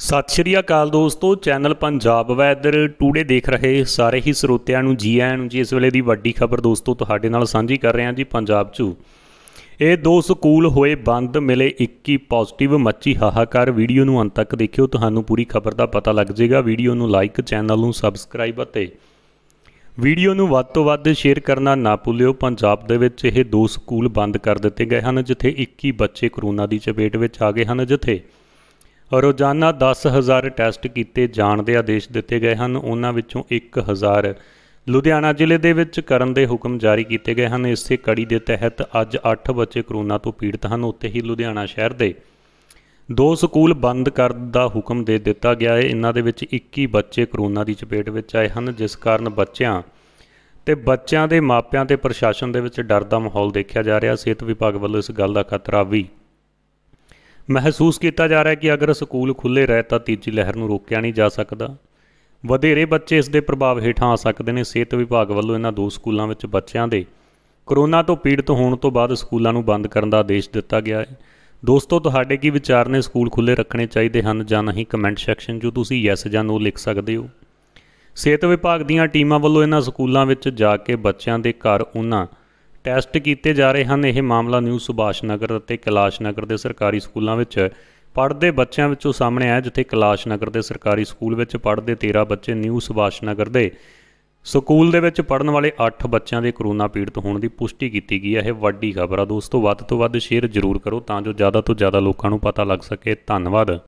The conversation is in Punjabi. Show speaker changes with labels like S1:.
S1: ਸਤਿ ਸ਼੍ਰੀ ਅਕਾਲ ਦੋਸਤੋ ਚੈਨਲ ਪੰਜਾਬ ਵੈਦਰ ਟੂਡੇ ਦੇਖ ਰਹੇ ਸਾਰੇ ਹੀ ਸਰੋਤਿਆਂ ਨੂੰ ਜੀ ਆਇਆਂ ਨੂੰ ਜੀ ਇਸ ਵੇਲੇ ਦੀ ਵੱਡੀ ਖਬਰ ਦੋਸਤੋ ਤੁਹਾਡੇ ਨਾਲ ਸਾਂਝੀ ਕਰ ਰਹੇ ਹਾਂ ਜੀ ਪੰਜਾਬ 'ਚ ਇਹ ਦੋ ਸਕੂਲ ਹੋਏ ਬੰਦ ਮਿਲੇ 21 ਪੋਜ਼ਿਟਿਵ ਮੱਚੀ ਹਾਹਾਕਾਰ ਵੀਡੀਓ ਨੂੰ ਅੰਤ ਤੱਕ ਦੇਖਿਓ ਤੁਹਾਨੂੰ ਪੂਰੀ ਖਬਰ ਦਾ ਪਤਾ ਲੱਗ ਜਾਏਗਾ ਵੀਡੀਓ ਨੂੰ ਲਾਈਕ ਚੈਨਲ ਨੂੰ ਸਬਸਕ੍ਰਾਈਬ ਅਤੇ ਵੀਡੀਓ ਨੂੰ ਵੱਧ ਤੋਂ ਵੱਧ ਸ਼ੇਅਰ ਕਰਨਾ ਨਾ ਭੁੱਲਿਓ ਪੰਜਾਬ ਦੇ ਵਿੱਚ ਇਹ ਦੋ ਸਕੂਲ ਬੰਦ ਕਰ ਦਿੱਤੇ ਗਏ ਹਨ ਜਿੱਥੇ 21 ਬੱਚੇ ਕਰੋਨਾ ਦੀ ਚਪੇਟ ਵਿੱਚ ਆ ਗਏ ਹਨ ਜਿੱਥੇ ਰੋਜ਼ਾਨਾ 10000 ਟੈਸਟ ਕੀਤੇ ਜਾਣ ਦੇ ਆਦੇਸ਼ ਦਿੱਤੇ ਗਏ ਹਨ ਉਹਨਾਂ ਵਿੱਚੋਂ 1000 ਲੁਧਿਆਣਾ ਜ਼ਿਲ੍ਹੇ ਦੇ ਵਿੱਚ ਕਰਨ ਦੇ ਹੁਕਮ ਜਾਰੀ ਕੀਤੇ ਗਏ ਹਨ ਇਸੇ ਕੜੀ ਦੇ ਤਹਿਤ ਅੱਜ 8 ਬੱਚੇ ਕਰੋਨਾ ਤੋਂ ਪੀੜਤ ਹਨ ਉੱਥੇ ਹੀ ਲੁਧਿਆਣਾ ਸ਼ਹਿਰ ਦੇ ਦੋ ਸਕੂਲ ਬੰਦ ਕਰਨ ਦਾ ਹੁਕਮ ਦੇ ਦਿੱਤਾ ਗਿਆ ਹੈ ਇਹਨਾਂ ਦੇ ਵਿੱਚ 21 ਬੱਚੇ ਕਰੋਨਾ ਦੀ ਚਪੇਟ ਵਿੱਚ ਆਏ ਹਨ ਜਿਸ ਕਾਰਨ ਬੱਚਿਆਂ ਤੇ ਬੱਚਿਆਂ ਦੇ ਮਾਪਿਆਂ ਤੇ ਪ੍ਰਸ਼ਾਸਨ ਦੇ ਵਿੱਚ ਡਰ ਦਾ ਮਾਹੌਲ ਦੇਖਿਆ ਜਾ ਰਿਹਾ ਸਿਹਤ ਵਿਭਾਗ ਵੱਲੋਂ ਇਸ ਗੱਲ ਦਾ ਖਤਰਾ ਵੀ ਮਹਿਸੂਸ ਕੀਤਾ ਜਾ ਰਿਹਾ ਹੈ ਕਿ ਅਗਰ ਸਕੂਲ ਖੁੱਲੇ ਰਹੇ ਤਾਂ ਤੀਜੀ ਲਹਿਰ ਨੂੰ ਰੋਕਿਆ ਨਹੀਂ ਜਾ ਸਕਦਾ ਵਧੇਰੇ ਬੱਚੇ ਇਸ ਦੇ ਪ੍ਰਭਾਵ ਹੇਠਾਂ ਆ ਸਕਦੇ ਨੇ ਸਿਹਤ ਵਿਭਾਗ ਵੱਲੋਂ ਇਹਨਾਂ ਦੋ ਸਕੂਲਾਂ ਵਿੱਚ ਬੱਚਿਆਂ ਦੇ ਕਰੋਨਾ ਤੋਂ ਪੀੜਤ ਹੋਣ ਤੋਂ ਬਾਅਦ ਸਕੂਲਾਂ ਨੂੰ ਬੰਦ ਕਰਨ ਦਾ ਆਦੇਸ਼ ਦਿੱਤਾ ਗਿਆ ਹੈ ਦੋਸਤੋ ਤੁਹਾਡੇ ਕੀ ਵਿਚਾਰ ਨੇ ਸਕੂਲ ਖੁੱਲੇ ਰੱਖਣੇ ਚਾਹੀਦੇ ਹਨ ਜਾਂ ਨਹੀਂ ਕਮੈਂਟ ਸੈਕਸ਼ਨ 'ਚ ਤੁਸੀਂ ਯੈਸ ਜਾਂ ਨੋ ਲਿਖ ਸਕਦੇ ਹੋ ਸਿਹਤ ਵਿਭਾਗ ਦੀਆਂ ਟੀਮਾਂ ਵੱਲੋਂ ਇਹਨਾਂ ਸਕੂਲਾਂ ਵਿੱਚ ਜਾ ਕੇ ਬੱਚਿਆਂ ਦੇ ਘਰ ਉਹਨਾਂ ਟੈਸਟ ਕੀਤੇ ਜਾ ਰਹੇ ਹਨ ਇਹ ਮਾਮਲਾ ਨਿਊ ਸੁਭਾਸ਼ ਨਗਰ ਅਤੇ ਕਲਾਸ਼ ਨਗਰ ਦੇ ਸਰਕਾਰੀ ਸਕੂਲਾਂ ਵਿੱਚ ਪੜ੍ਹਦੇ ਬੱਚਿਆਂ ਵਿੱਚੋਂ ਸਾਹਮਣੇ ਆਇਆ ਜਿੱਥੇ ਕਲਾਸ਼ ਨਗਰ ਦੇ ਸਰਕਾਰੀ ਸਕੂਲ ਵਿੱਚ ਪੜ੍ਹਦੇ 13 ਬੱਚੇ ਨਿਊ ਸੁਭਾਸ਼ ਨਗਰ ਦੇ ਸਕੂਲ ਦੇ ਵਿੱਚ ਪੜਨ ਵਾਲੇ 8 ਬੱਚਿਆਂ ਦੇ ਕਰੋਨਾ ਪੀੜਤ ਹੋਣ ਦੀ ਪੁਸ਼ਟੀ ਕੀਤੀ ਗਈ ਹੈ ਇਹ ਵੱਡੀ ਖਬਰ ਆ ਦੋਸਤੋ ਵੱਧ ਤੋਂ ਵੱਧ ਸ਼ੇਅਰ ਜ਼ਰੂਰ ਕਰੋ ਤਾਂ ਜੋ ਜ਼ਿਆਦਾ ਤੋਂ ਜ਼ਿਆਦਾ ਲੋਕਾਂ ਨੂੰ ਪਤਾ ਲੱਗ ਸਕੇ ਧੰਨਵਾਦ